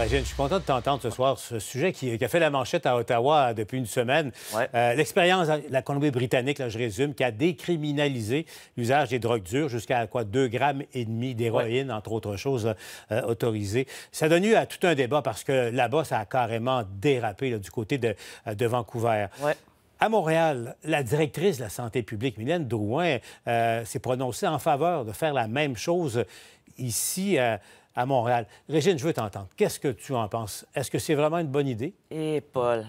Hein, je suis content de t'entendre ce soir. Ce sujet qui, a fait la manchette à Ottawa euh, depuis une semaine. Euh, l'expérience de la Colombie-Britannique, je résume, qui a décriminalisé l'usage des drogues dures jusqu'à quoi 2 grammes et demi d'héroïne, entre autres choses euh, autorisées. Ça a donné à tout un débat parce que là-bas, ça a carrément dérapé du côté de, Vancouver. À Montréal, la directrice de la santé publique, Mylène Drouin, s'est prononcée en faveur de faire la même chose ici à Montréal. Régine, je veux t'entendre. Qu'est-ce que tu en penses? Est-ce que c'est vraiment une bonne idée? Eh, Paul,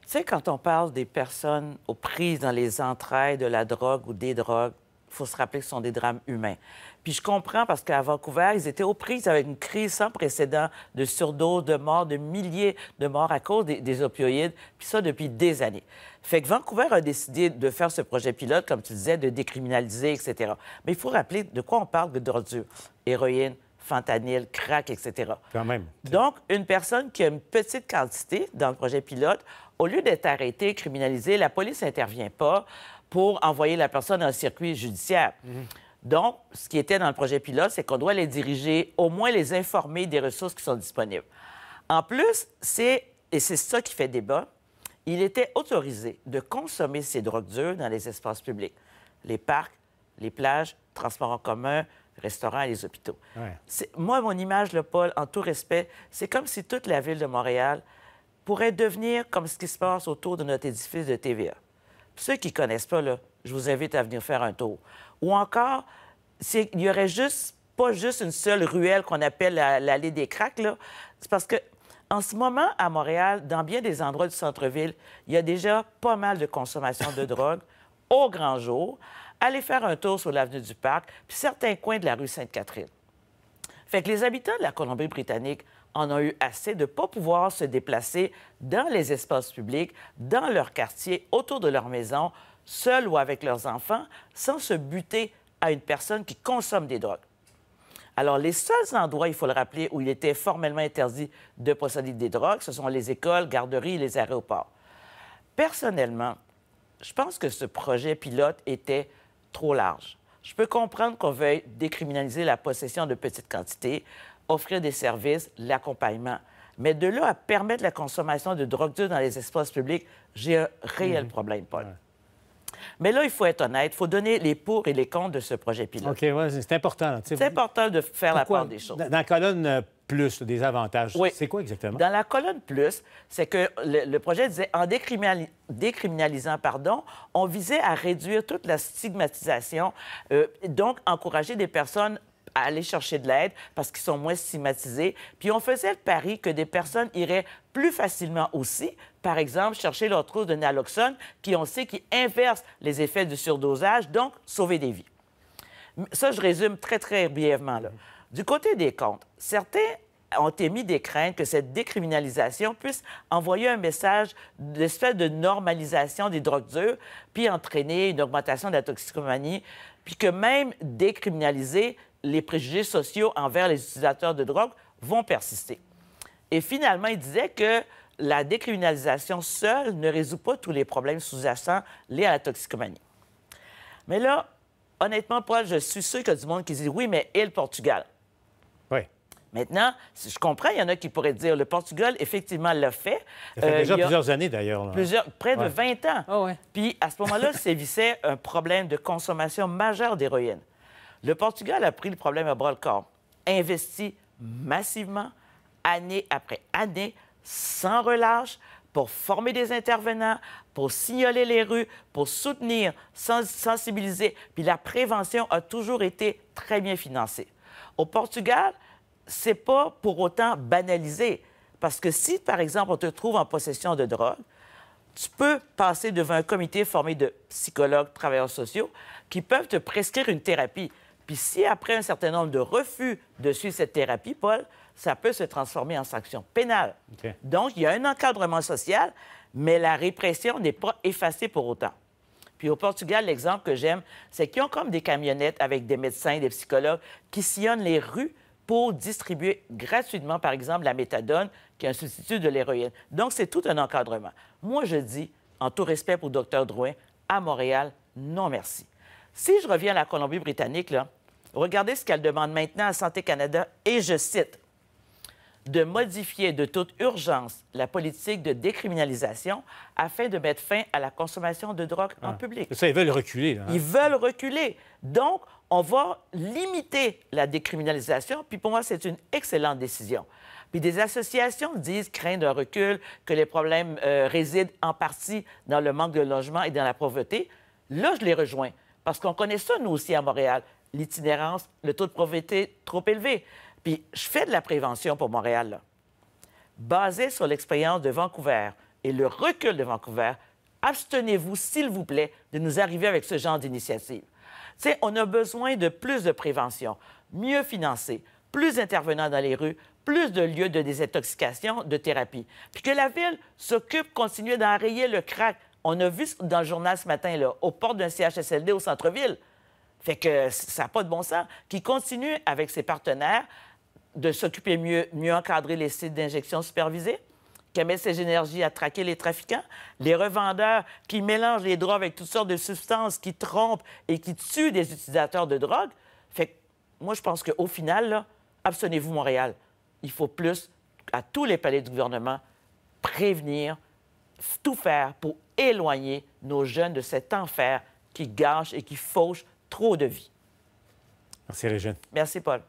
tu sais, quand on parle des personnes aux prises dans les entrailles de la drogue ou des drogues, il faut se rappeler que ce sont des drames humains. Puis je comprends parce qu'à Vancouver, ils étaient aux prises avec une crise sans précédent de surdose, de morts, de milliers de morts à cause des, opioïdes, puis ça depuis des années. Fait que Vancouver a décidé de faire ce projet pilote, comme tu disais, de décriminaliser, etc. Mais il faut rappeler de quoi on parle de drogue, Héroïne, fentanyl, crack, etc. Quand même. Donc, une personne qui a une petite quantité dans le projet pilote, au lieu d'être arrêtée, criminalisée, la police n'intervient pas pour envoyer la personne dans un circuit judiciaire. Mm-hmm. Donc, ce qui était dans le projet pilote, c'est qu'on doit les diriger, au moins les informer des ressources qui sont disponibles. En plus, c'est, et c'est ça qui fait débat, il était autorisé de consommer ces drogues dures dans les espaces publics, les parcs, les plages, transports en commun, restaurants et les hôpitaux. Moi, mon image, le Paul, en tout respect, c'est comme si toute la ville de Montréal pourrait devenir comme ce qui se passe autour de notre édifice de TVA. ceux qui ne connaissent pas, là, je vous invite à venir faire un tour. Ou encore, il y aurait juste, pas juste une seule ruelle qu'on appelle l'allée des craques. C'est parce que en ce moment, à Montréal, dans bien des endroits du centre-ville, il y a déjà pas mal de consommation de drogue au grand jour aller faire un tour sur l'avenue du Parc, puis certains coins de la rue Sainte-Catherine. Fait que les habitants de la Colombie-Britannique en ont eu assez de ne pas pouvoir se déplacer dans les espaces publics, dans leur quartier, autour de leur maison, seuls ou avec leurs enfants, sans se buter à une personne qui consomme des drogues. Alors, les seuls endroits, il faut le rappeler, où il était formellement interdit de posséder des drogues, ce sont les écoles, garderies et les aéroports. Personnellement, je pense que ce projet pilote était trop large. Je peux comprendre qu'on veuille décriminaliser la possession de petites quantités, offrir des services, l'accompagnement. Mais de là à permettre la consommation de drogues dure dans les espaces publics, j'ai un réel mhm. problème, Paul. Mais là, il faut être honnête, il faut donner les pour et les contre de ce projet pilote. OK, c'est important. C'est important de faire la part des choses. Dans, la colonne euh, plus, des avantages. C'est quoi exactement? Dans la colonne plus, c'est que le, projet disait en décriminalisant, pardon, on visait à réduire toute la stigmatisation, euh, donc encourager des personnes à aller chercher de l'aide parce qu'ils sont moins stigmatisés. Puis on faisait le pari que des personnes iraient plus facilement aussi, par exemple, chercher leur trousse de naloxone, puis on sait qui inverse les effets du surdosage, donc sauver des vies. Ça, je résume très, très brièvement. Là. Du côté des comptes, certains ont émis des craintes que cette décriminalisation puisse envoyer un message d'espèce de normalisation des drogues dures, puis entraîner une augmentation de la toxicomanie, puis que même décriminaliser les préjugés sociaux envers les utilisateurs de drogue vont persister. Et finalement, il disait que la décriminalisation seule ne résout pas tous les problèmes sous-jacents liés à la toxicomanie. Mais là, honnêtement, Paul, je suis sûr qu'il y a du monde qui dit oui, mais et le Portugal? Maintenant, je comprends, il y en a qui pourraient dire le Portugal, effectivement, l'a fait. Ça fait euh, déjà plusieurs années, d'ailleurs. Plusieurs, près de 20 ans. Ah Puis, à ce moment-là, sévissait un problème de consommation majeure d'héroïne. Le Portugal a pris le problème à bras-le-corps, investi massivement, année après année, sans relâche, pour former des intervenants, pour signaler les rues, pour soutenir, sensibiliser. Puis la prévention a toujours été très bien financée. Au Portugal, c'est pas pour autant banalisé. Parce que si, par exemple, on te trouve en possession de drogue, tu peux passer devant un comité formé de psychologues, travailleurs sociaux, qui peuvent te prescrire une thérapie. Puis si après un certain nombre de refus de suivre cette thérapie, Paul, ça peut se transformer en sanction pénale. Donc, il y a un encadrement social, mais la répression n'est pas effacée pour autant. Puis au Portugal, l'exemple que j'aime, c'est qu'ils ont comme des camionnettes avec des médecins, des psychologues qui sillonnent les rues pour distribuer gratuitement, par exemple, la méthadone, qui est un substitut de l'héroïne. Donc, c'est tout un encadrement. Moi, je dis, en tout respect pour Dr. Drouin, à Montréal, non merci. Si je reviens à la Colombie-Britannique, regardez ce qu'elle demande maintenant à Santé Canada, et je cite de modifier de toute urgence la politique de décriminalisation afin de mettre fin à la consommation de drogue en ah. public. Ça, ils veulent reculer. Hein. Ils veulent reculer. Donc, on va limiter la décriminalisation, puis pour moi, c'est une excellente décision. Puis des associations disent craindre un recul, que les problèmes euh, résident en partie dans le manque de logement et dans la pauvreté. Là, je les rejoins, parce qu'on connaît ça, nous aussi, à Montréal, l'itinérance, le taux de pauvreté trop élevé. Puis je fais de la prévention pour Montréal, basée sur l'expérience de Vancouver et le recul de Vancouver. Abstenez-vous, s'il vous plaît, de nous arriver avec ce genre d'initiative. Tu sais, on a besoin de plus de prévention, mieux financée, plus d'intervenants dans les rues, plus de lieux de désintoxication, de thérapie. Puis que la ville s'occupe, continue d'enrayer le crack. On a vu dans le journal ce matin, là, aux portes d'un CHSLD au centre-ville. Fait que ça n'a pas de bon sens. Qui continue avec ses partenaires de s'occuper mieux, mieux encadrer les sites d'injection supervisés, qui met ses énergies à traquer les trafiquants, les revendeurs qui mélangent les drogues avec toutes sortes de substances qui trompent et qui tuent des utilisateurs de drogue. Fait que moi, je pense qu'au final, abstenez-vous Montréal. Il faut plus, à tous les palais du gouvernement, prévenir, tout faire pour éloigner nos jeunes de cet enfer qui gâche et qui fauche trop de vie. Merci, Régine. Merci, Paul.